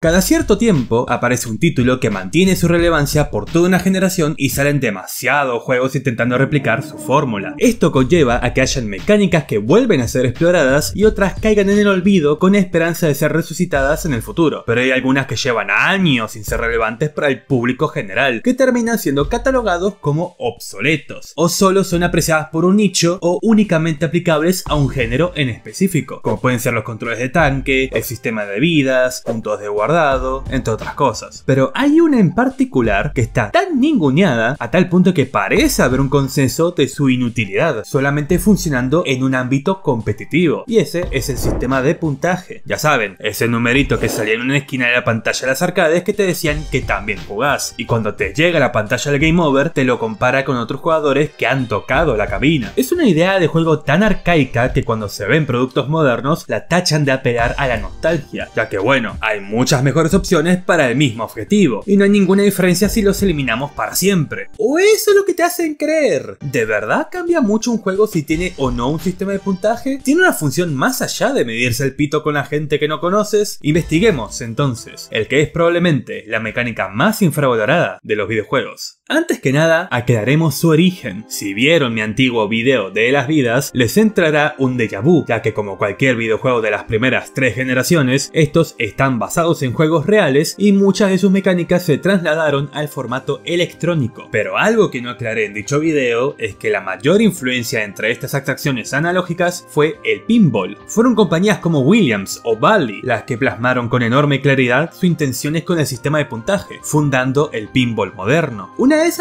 Cada cierto tiempo aparece un título que mantiene su relevancia por toda una generación y salen demasiados juegos intentando replicar su fórmula. Esto conlleva a que hayan mecánicas que vuelven a ser exploradas y otras caigan en el olvido con esperanza de ser resucitadas en el futuro. Pero hay algunas que llevan años sin ser relevantes para el público general, que terminan siendo catalogados como obsoletos, o solo son apreciadas por un nicho o únicamente aplicables a un género en específico, como pueden ser los controles de tanque, el sistema de vidas, puntos de guardia entre otras cosas. Pero hay una en particular que está tan ninguneada a tal punto que parece haber un consenso de su inutilidad, solamente funcionando en un ámbito competitivo. Y ese es el sistema de puntaje. Ya saben, ese numerito que salía en una esquina de la pantalla de las arcades que te decían que también jugás. Y cuando te llega la pantalla del Game Over, te lo compara con otros jugadores que han tocado la cabina. Es una idea de juego tan arcaica que cuando se ven productos modernos la tachan de apelar a la nostalgia, ya que bueno, hay muchas las mejores opciones para el mismo objetivo, y no hay ninguna diferencia si los eliminamos para siempre. ¿O eso es lo que te hacen creer? ¿De verdad cambia mucho un juego si tiene o no un sistema de puntaje? ¿Tiene una función más allá de medirse el pito con la gente que no conoces? Investiguemos entonces, el que es probablemente la mecánica más infravalorada de los videojuegos. Antes que nada, aclaremos su origen. Si vieron mi antiguo video de las vidas, les entrará un déjà vu, ya que como cualquier videojuego de las primeras tres generaciones, estos están basados en juegos reales y muchas de sus mecánicas se trasladaron al formato electrónico. Pero algo que no aclaré en dicho video es que la mayor influencia entre estas atracciones analógicas fue el pinball. Fueron compañías como Williams o Bally las que plasmaron con enorme claridad sus intenciones con el sistema de puntaje, fundando el pinball moderno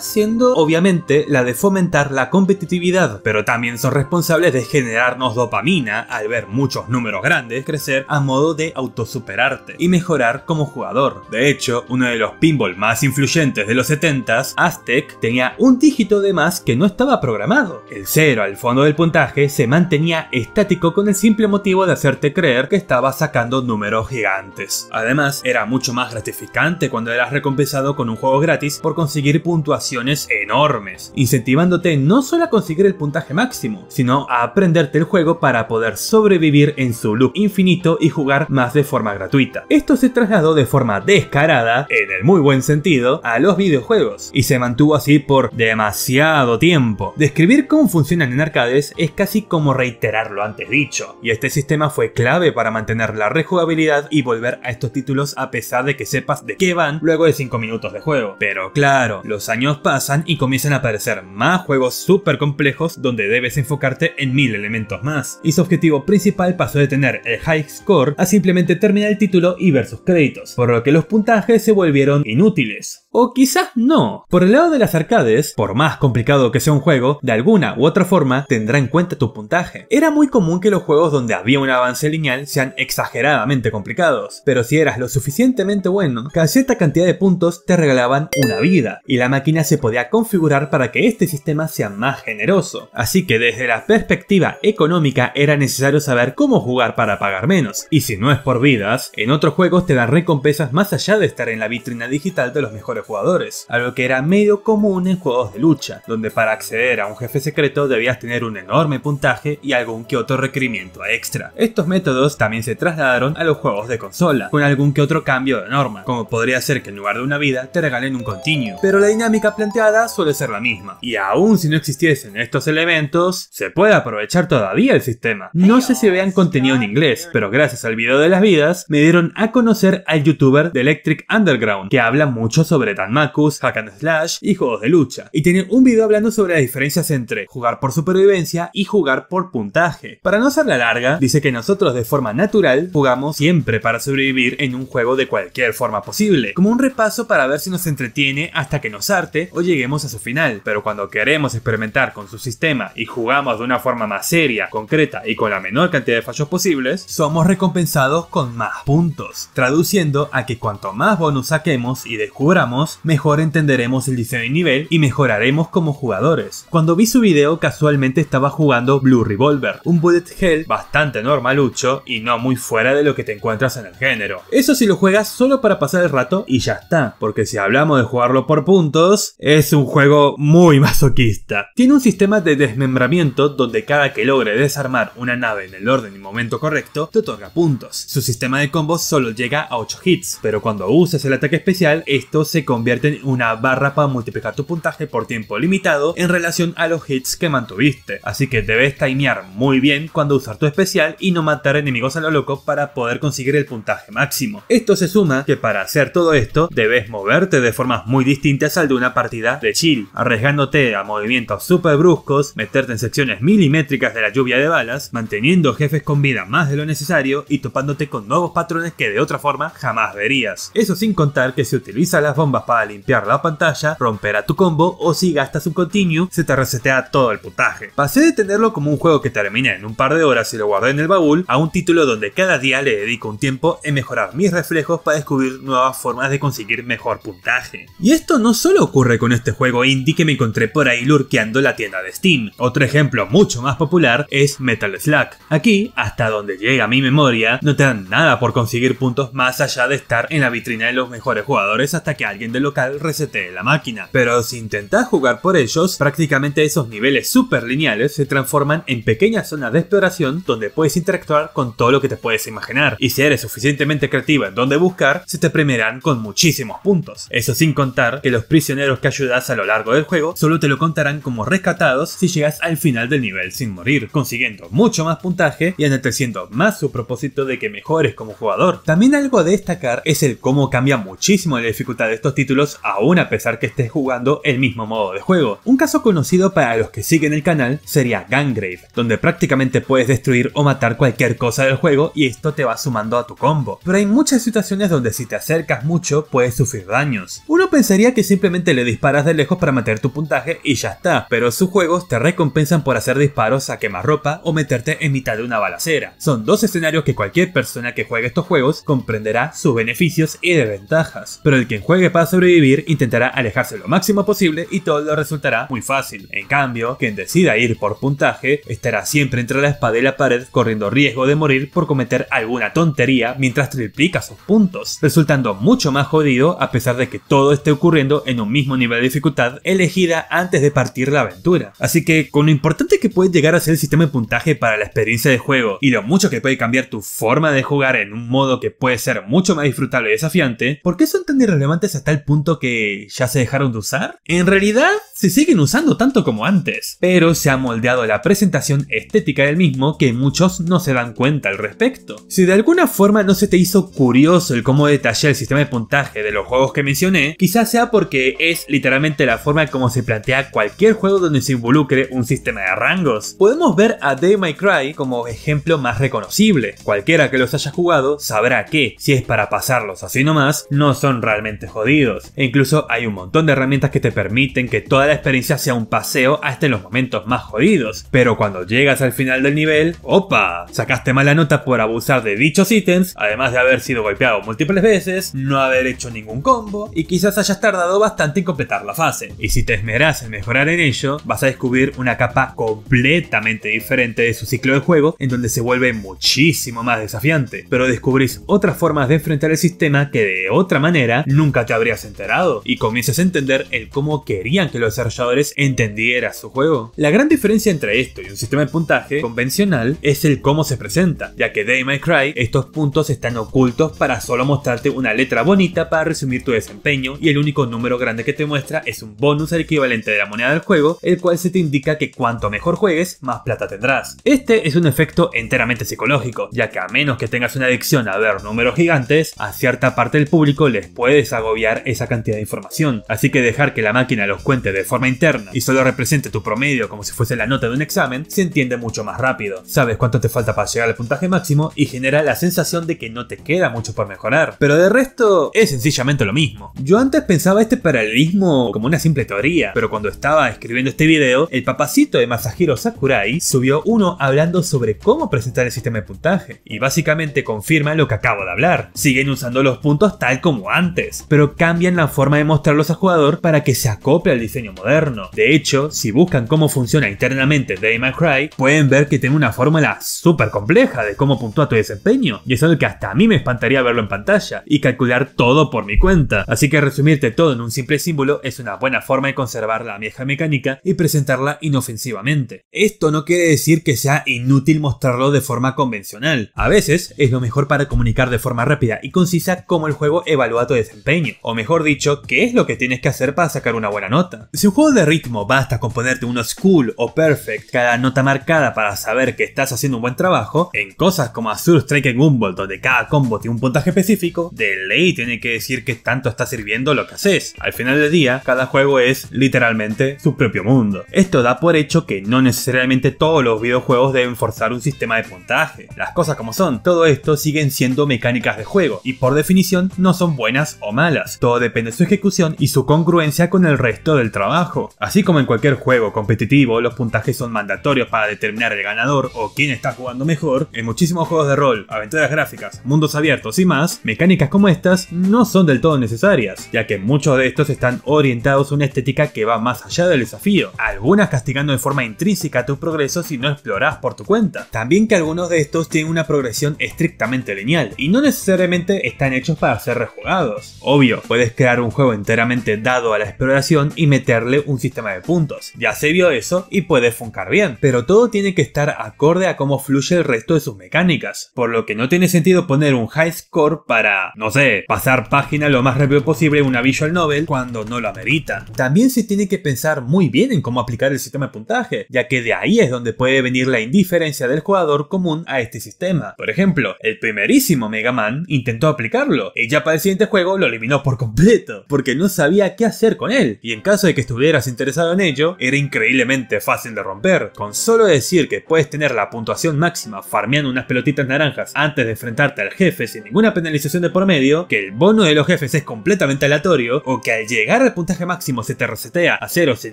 siendo obviamente la de fomentar la competitividad, pero también son responsables de generarnos dopamina al ver muchos números grandes crecer a modo de autosuperarte y mejorar como jugador. De hecho, uno de los pinball más influyentes de los 70s, Aztec, tenía un dígito de más que no estaba programado. El cero al fondo del puntaje se mantenía estático con el simple motivo de hacerte creer que estaba sacando números gigantes. Además, era mucho más gratificante cuando eras recompensado con un juego gratis por conseguir puntos puntuaciones enormes, incentivándote no solo a conseguir el puntaje máximo, sino a aprenderte el juego para poder sobrevivir en su look infinito y jugar más de forma gratuita. Esto se trasladó de forma descarada, en el muy buen sentido, a los videojuegos, y se mantuvo así por demasiado tiempo. Describir cómo funcionan en arcades es casi como reiterar lo antes dicho, y este sistema fue clave para mantener la rejugabilidad y volver a estos títulos a pesar de que sepas de qué van luego de 5 minutos de juego. Pero claro, los años pasan y comienzan a aparecer más juegos super complejos donde debes enfocarte en mil elementos más, y su objetivo principal pasó de tener el high score a simplemente terminar el título y ver sus créditos, por lo que los puntajes se volvieron inútiles o quizás no. Por el lado de las arcades, por más complicado que sea un juego, de alguna u otra forma tendrá en cuenta tu puntaje. Era muy común que los juegos donde había un avance lineal sean exageradamente complicados, pero si eras lo suficientemente bueno, cada cierta cantidad de puntos te regalaban una vida, y la máquina se podía configurar para que este sistema sea más generoso. Así que desde la perspectiva económica era necesario saber cómo jugar para pagar menos, y si no es por vidas, en otros juegos te dan recompensas más allá de estar en la vitrina digital de los mejores jugadores, algo que era medio común en juegos de lucha, donde para acceder a un jefe secreto debías tener un enorme puntaje y algún que otro requerimiento extra. Estos métodos también se trasladaron a los juegos de consola, con algún que otro cambio de norma, como podría ser que en lugar de una vida te regalen un continuo, pero la dinámica planteada suele ser la misma, y aún si no existiesen estos elementos, se puede aprovechar todavía el sistema. No sé si vean contenido en inglés, pero gracias al video de las vidas, me dieron a conocer al youtuber de Electric Underground, que habla mucho sobre de Hack and Slash y juegos de lucha, y tiene un video hablando sobre las diferencias entre jugar por supervivencia y jugar por puntaje. Para no ser la larga, dice que nosotros de forma natural jugamos siempre para sobrevivir en un juego de cualquier forma posible, como un repaso para ver si nos entretiene hasta que nos arte o lleguemos a su final, pero cuando queremos experimentar con su sistema y jugamos de una forma más seria, concreta y con la menor cantidad de fallos posibles, somos recompensados con más puntos, traduciendo a que cuanto más bonus saquemos y descubramos, mejor entenderemos el diseño y nivel y mejoraremos como jugadores. Cuando vi su video casualmente estaba jugando Blue Revolver, un bullet hell bastante normalucho y no muy fuera de lo que te encuentras en el género. Eso si lo juegas solo para pasar el rato y ya está, porque si hablamos de jugarlo por puntos, es un juego muy masoquista. Tiene un sistema de desmembramiento donde cada que logre desarmar una nave en el orden y momento correcto, te otorga puntos. Su sistema de combos solo llega a 8 hits, pero cuando uses el ataque especial, esto se convierte en una barra para multiplicar tu puntaje por tiempo limitado en relación a los hits que mantuviste. Así que debes timear muy bien cuando usar tu especial y no matar enemigos a lo loco para poder conseguir el puntaje máximo. Esto se suma que para hacer todo esto debes moverte de formas muy distintas al de una partida de chill, arriesgándote a movimientos super bruscos, meterte en secciones milimétricas de la lluvia de balas, manteniendo jefes con vida más de lo necesario y topándote con nuevos patrones que de otra forma jamás verías. Eso sin contar que se utiliza las bombas para limpiar la pantalla, romper a tu combo o si gastas un continuo, se te resetea todo el puntaje. Pasé de tenerlo como un juego que termina en un par de horas y lo guardé en el baúl a un título donde cada día le dedico un tiempo en mejorar mis reflejos para descubrir nuevas formas de conseguir mejor puntaje. Y esto no solo ocurre con este juego indie que me encontré por ahí lurqueando la tienda de Steam. Otro ejemplo mucho más popular es Metal Slack. Aquí, hasta donde llega mi memoria, no te dan nada por conseguir puntos más allá de estar en la vitrina de los mejores jugadores hasta que alguien de local resete la máquina, pero si intentas jugar por ellos, prácticamente esos niveles super lineales se transforman en pequeñas zonas de exploración donde puedes interactuar con todo lo que te puedes imaginar, y si eres suficientemente creativa en donde buscar, se te premiarán con muchísimos puntos. Eso sin contar que los prisioneros que ayudas a lo largo del juego solo te lo contarán como rescatados si llegas al final del nivel sin morir, consiguiendo mucho más puntaje y enalteciendo más su propósito de que mejores como jugador. También algo a destacar es el cómo cambia muchísimo la dificultad de estos títulos aún a pesar que estés jugando el mismo modo de juego. Un caso conocido para los que siguen el canal sería Gangrave, donde prácticamente puedes destruir o matar cualquier cosa del juego y esto te va sumando a tu combo. Pero hay muchas situaciones donde si te acercas mucho puedes sufrir daños. Uno pensaría que simplemente le disparas de lejos para meter tu puntaje y ya está, pero sus juegos te recompensan por hacer disparos a quemar ropa o meterte en mitad de una balacera. Son dos escenarios que cualquier persona que juegue estos juegos comprenderá sus beneficios y desventajas, pero el que juegue paso, sobrevivir intentará alejarse lo máximo posible y todo lo resultará muy fácil. En cambio, quien decida ir por puntaje estará siempre entre la espada y la pared corriendo riesgo de morir por cometer alguna tontería mientras triplica sus puntos, resultando mucho más jodido a pesar de que todo esté ocurriendo en un mismo nivel de dificultad elegida antes de partir la aventura. Así que con lo importante que puede llegar a ser el sistema de puntaje para la experiencia de juego y lo mucho que puede cambiar tu forma de jugar en un modo que puede ser mucho más disfrutable y desafiante, ¿por qué son tan irrelevantes hasta punto que ya se dejaron de usar? En realidad, se siguen usando tanto como antes, pero se ha moldeado la presentación estética del mismo que muchos no se dan cuenta al respecto. Si de alguna forma no se te hizo curioso el cómo detallé el sistema de puntaje de los juegos que mencioné, quizás sea porque es literalmente la forma como se plantea cualquier juego donde se involucre un sistema de rangos. Podemos ver a Day My Cry como ejemplo más reconocible. Cualquiera que los haya jugado sabrá que, si es para pasarlos así nomás, no son realmente jodidos e incluso hay un montón de herramientas que te permiten que toda la experiencia sea un paseo hasta en los momentos más jodidos. Pero cuando llegas al final del nivel, ¡opa! Sacaste mala nota por abusar de dichos ítems, además de haber sido golpeado múltiples veces, no haber hecho ningún combo y quizás hayas tardado bastante en completar la fase. Y si te esmeras en mejorar en ello, vas a descubrir una capa completamente diferente de su ciclo de juego en donde se vuelve muchísimo más desafiante, pero descubrís otras formas de enfrentar el sistema que de otra manera nunca te habría has enterado y comienzas a entender el cómo querían que los desarrolladores entendieran su juego. La gran diferencia entre esto y un sistema de puntaje convencional es el cómo se presenta, ya que Day My Cry estos puntos están ocultos para solo mostrarte una letra bonita para resumir tu desempeño y el único número grande que te muestra es un bonus al equivalente de la moneda del juego, el cual se te indica que cuanto mejor juegues, más plata tendrás. Este es un efecto enteramente psicológico, ya que a menos que tengas una adicción a ver números gigantes, a cierta parte del público les puedes agobiar esa cantidad de información. Así que dejar que la máquina los cuente de forma interna y solo represente tu promedio como si fuese la nota de un examen, se entiende mucho más rápido. Sabes cuánto te falta para llegar al puntaje máximo y genera la sensación de que no te queda mucho por mejorar. Pero de resto, es sencillamente lo mismo. Yo antes pensaba este paralelismo como una simple teoría, pero cuando estaba escribiendo este video, el papacito de Masahiro Sakurai subió uno hablando sobre cómo presentar el sistema de puntaje, y básicamente confirma lo que acabo de hablar. Siguen usando los puntos tal como antes, pero cambian la forma de mostrarlos al jugador para que se acople al diseño moderno. De hecho, si buscan cómo funciona internamente de Cry, pueden ver que tiene una fórmula súper compleja de cómo puntúa tu desempeño, y es algo que hasta a mí me espantaría verlo en pantalla, y calcular todo por mi cuenta. Así que resumirte todo en un simple símbolo es una buena forma de conservar la vieja mecánica y presentarla inofensivamente. Esto no quiere decir que sea inútil mostrarlo de forma convencional. A veces es lo mejor para comunicar de forma rápida y concisa cómo el juego evalúa tu desempeño, mejor dicho, qué es lo que tienes que hacer para sacar una buena nota. Si un juego de ritmo basta con ponerte unos cool o perfect cada nota marcada para saber que estás haciendo un buen trabajo, en cosas como Azure Strike en Gumball, donde cada combo tiene un puntaje específico, de ley tiene que decir que tanto está sirviendo lo que haces. Al final del día, cada juego es literalmente su propio mundo. Esto da por hecho que no necesariamente todos los videojuegos deben forzar un sistema de puntaje. Las cosas como son, todo esto siguen siendo mecánicas de juego y por definición no son buenas o malas depende de su ejecución y su congruencia con el resto del trabajo. Así como en cualquier juego competitivo, los puntajes son mandatorios para determinar el ganador o quién está jugando mejor, en muchísimos juegos de rol, aventuras gráficas, mundos abiertos y más, mecánicas como estas no son del todo necesarias, ya que muchos de estos están orientados a una estética que va más allá del desafío, algunas castigando de forma intrínseca tus progresos si no explorás por tu cuenta. También que algunos de estos tienen una progresión estrictamente lineal y no necesariamente están hechos para ser rejugados. Obvio, puede puedes crear un juego enteramente dado a la exploración y meterle un sistema de puntos. Ya se vio eso y puede funcar bien, pero todo tiene que estar acorde a cómo fluye el resto de sus mecánicas, por lo que no tiene sentido poner un high score para, no sé, pasar página lo más rápido posible en una visual novel cuando no lo amerita. También se tiene que pensar muy bien en cómo aplicar el sistema de puntaje, ya que de ahí es donde puede venir la indiferencia del jugador común a este sistema. Por ejemplo, el primerísimo Mega Man intentó aplicarlo y ya para el siguiente juego lo eliminó por completo, porque no sabía qué hacer con él, y en caso de que estuvieras interesado en ello, era increíblemente fácil de romper. Con solo decir que puedes tener la puntuación máxima farmeando unas pelotitas naranjas antes de enfrentarte al jefe sin ninguna penalización de por medio, que el bono de los jefes es completamente aleatorio, o que al llegar al puntaje máximo se te resetea a cero sin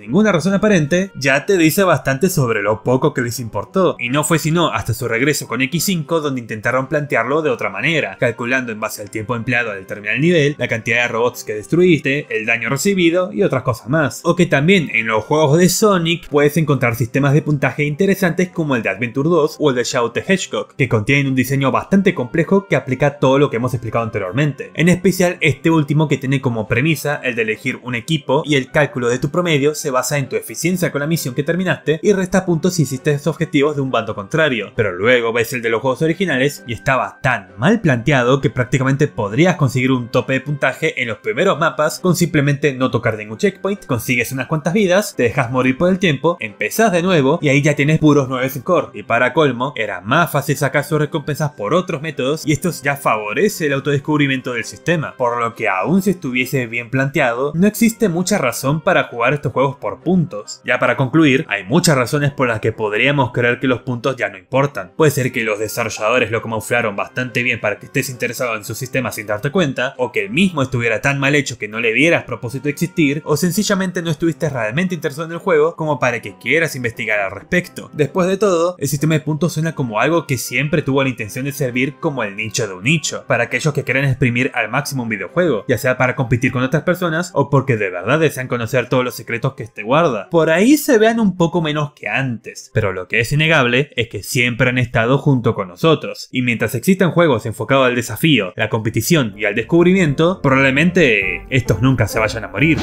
ninguna razón aparente, ya te dice bastante sobre lo poco que les importó, y no fue sino hasta su regreso con X5 donde intentaron plantearlo de otra manera, calculando en base al tiempo empleado al terminar el nivel, la cantidad de bots que destruiste, el daño recibido y otras cosas más. O que también en los juegos de Sonic puedes encontrar sistemas de puntaje interesantes como el de Adventure 2 o el de Shout the Hedgehog, que contienen un diseño bastante complejo que aplica todo lo que hemos explicado anteriormente. En especial este último que tiene como premisa el de elegir un equipo y el cálculo de tu promedio se basa en tu eficiencia con la misión que terminaste y resta puntos si hiciste objetivos de un bando contrario. Pero luego ves el de los juegos originales y estaba tan mal planteado que prácticamente podrías conseguir un tope de puntaje en los primeros mapas con simplemente no tocar ningún checkpoint, consigues unas cuantas vidas, te dejas morir por el tiempo, empezás de nuevo y ahí ya tienes puros 9 score Y para colmo, era más fácil sacar sus recompensas por otros métodos y esto ya favorece el autodescubrimiento del sistema, por lo que aún si estuviese bien planteado, no existe mucha razón para jugar estos juegos por puntos. Ya para concluir, hay muchas razones por las que podríamos creer que los puntos ya no importan. Puede ser que los desarrolladores lo camuflaron bastante bien para que estés interesado en su sistema sin darte cuenta, o que el mismo estuviera tan mal hecho que no le vieras propósito de existir, o sencillamente no estuviste realmente interesado en el juego como para que quieras investigar al respecto. Después de todo, el sistema de puntos suena como algo que siempre tuvo la intención de servir como el nicho de un nicho, para aquellos que quieran exprimir al máximo un videojuego, ya sea para competir con otras personas o porque de verdad desean conocer todos los secretos que este guarda. Por ahí se vean un poco menos que antes, pero lo que es innegable es que siempre han estado junto con nosotros, y mientras existan juegos enfocados al desafío, la competición y al descubrimiento, probablemente estos nunca se vayan a morir.